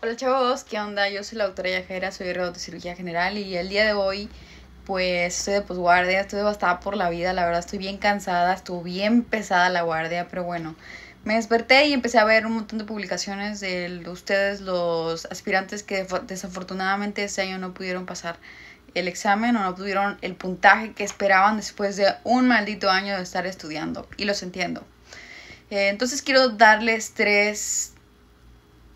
Hola chavos, ¿qué onda? Yo soy la doctora Yajera, soy de cirugía general y el día de hoy pues estoy de posguardia, estoy devastada por la vida, la verdad estoy bien cansada, estuvo bien pesada la guardia, pero bueno, me desperté y empecé a ver un montón de publicaciones de ustedes, los aspirantes que desafortunadamente este año no pudieron pasar el examen o no obtuvieron el puntaje que esperaban después de un maldito año de estar estudiando y los entiendo. Eh, entonces quiero darles tres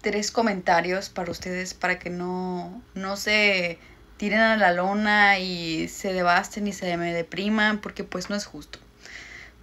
tres comentarios para ustedes para que no, no se tiren a la lona y se devasten y se me depriman porque pues no es justo.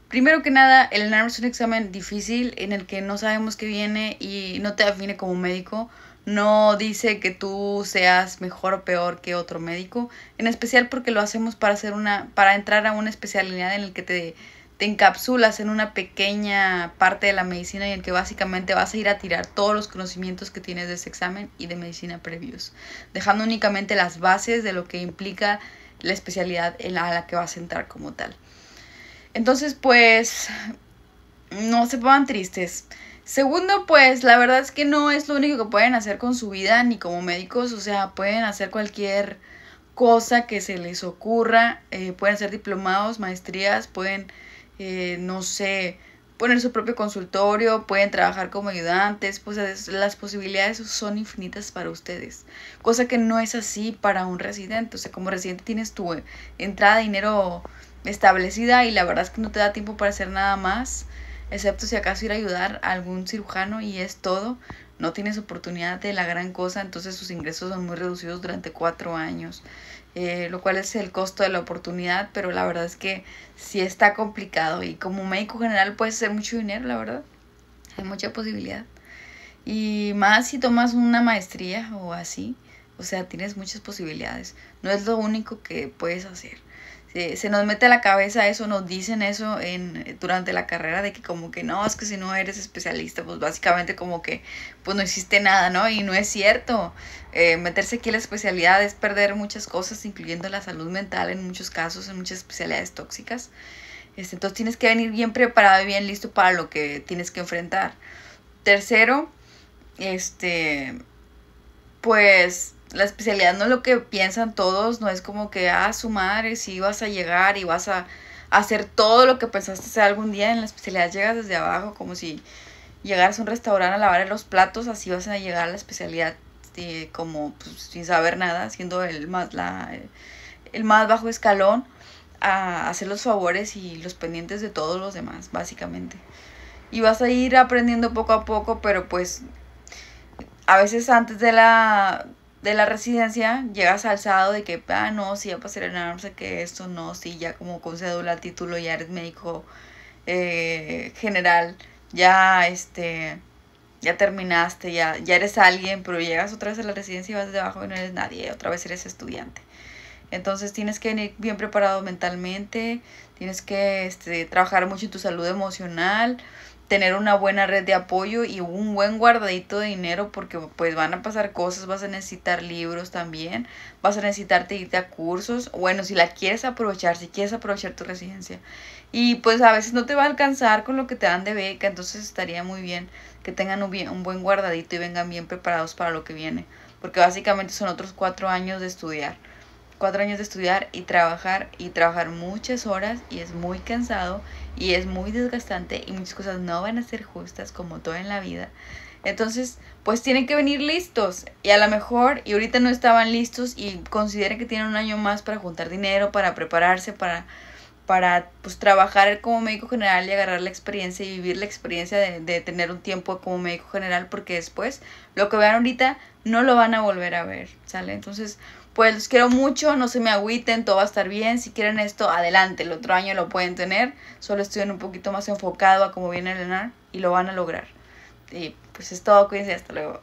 Primero que nada, el NARM es un examen difícil en el que no sabemos qué viene y no te define como médico. No dice que tú seas mejor o peor que otro médico, en especial porque lo hacemos para hacer una para entrar a una especialidad en la que te te encapsulas en una pequeña parte de la medicina en que básicamente vas a ir a tirar todos los conocimientos que tienes de ese examen y de medicina previos, dejando únicamente las bases de lo que implica la especialidad en la, a la que vas a entrar como tal. Entonces, pues, no se pongan tristes. Segundo, pues la verdad es que no es lo único que pueden hacer con su vida ni como médicos, o sea, pueden hacer cualquier cosa que se les ocurra, eh, pueden ser diplomados, maestrías, pueden eh, no sé, poner su propio consultorio, pueden trabajar como ayudantes, pues las posibilidades son infinitas para ustedes, cosa que no es así para un residente, o sea, como residente tienes tu entrada de dinero establecida y la verdad es que no te da tiempo para hacer nada más, excepto si acaso ir a ayudar a algún cirujano y es todo, no tienes oportunidad de la gran cosa, entonces sus ingresos son muy reducidos durante cuatro años, eh, lo cual es el costo de la oportunidad, pero la verdad es que sí está complicado y como médico general puedes hacer mucho dinero, la verdad, hay mucha posibilidad. Y más si tomas una maestría o así, o sea, tienes muchas posibilidades, no es lo único que puedes hacer se, nos mete a la cabeza eso, nos dicen eso en, eh, durante la carrera de que como que no, es que si no eres especialista, pues básicamente como que pues no existe nada, ¿no? Y no es cierto. Eh, meterse aquí en la especialidad es perder muchas cosas, incluyendo la salud mental en muchos casos, en muchas especialidades tóxicas. Este, entonces tienes que venir bien preparado y bien listo para lo que tienes que enfrentar. Tercero, este, pues la especialidad no es lo que piensan todos, no es como que, ah, su madre, si vas a llegar y vas a hacer todo lo que pensaste hacer algún día, en la especialidad llegas desde abajo, como si llegaras a un restaurante a lavar los platos, así vas a llegar a la especialidad eh, como pues, sin saber nada, siendo el más, la, el más bajo escalón a hacer los favores y los pendientes de todos los demás, básicamente. Y vas a ir aprendiendo poco a poco, pero pues a veces antes de la de la residencia llegas alzado de que, ah, no, sí, ya pasé nada, no sé qué, esto no, si ya como con la título, ya eres médico eh, general, ya este, ya terminaste, ya, ya eres alguien, pero llegas otra vez a la residencia y vas de abajo y no eres nadie, otra vez eres estudiante. Entonces tienes que venir bien preparado mentalmente, tienes que este, trabajar mucho en tu salud emocional, tener una buena red de apoyo y un buen guardadito de dinero porque pues van a pasar cosas, vas a necesitar libros también, vas a necesitarte irte a cursos, bueno, si la quieres aprovechar, si quieres aprovechar tu residencia. Y pues a veces no te va a alcanzar con lo que te dan de beca, entonces estaría muy bien que tengan un, un buen guardadito y vengan bien preparados para lo que viene, porque básicamente son otros cuatro años de estudiar cuatro años de estudiar y trabajar y trabajar muchas horas y es muy cansado y es muy desgastante y muchas cosas no van a ser justas como todo en la vida. Entonces, pues tienen que venir listos y a lo mejor y ahorita no estaban listos y consideran que tienen un año más para juntar dinero, para prepararse, para para pues trabajar como médico general y agarrar la experiencia y vivir la experiencia de, de tener un tiempo como médico general porque después lo que vean ahorita no lo van a volver a ver, ¿sale? Entonces, pues los quiero mucho, no se me agüiten, todo va a estar bien. Si quieren esto, adelante, el otro año lo pueden tener. Solo estoy un poquito más enfocado a cómo viene el ENAR y lo van a lograr. Y pues es todo, cuídense, hasta luego.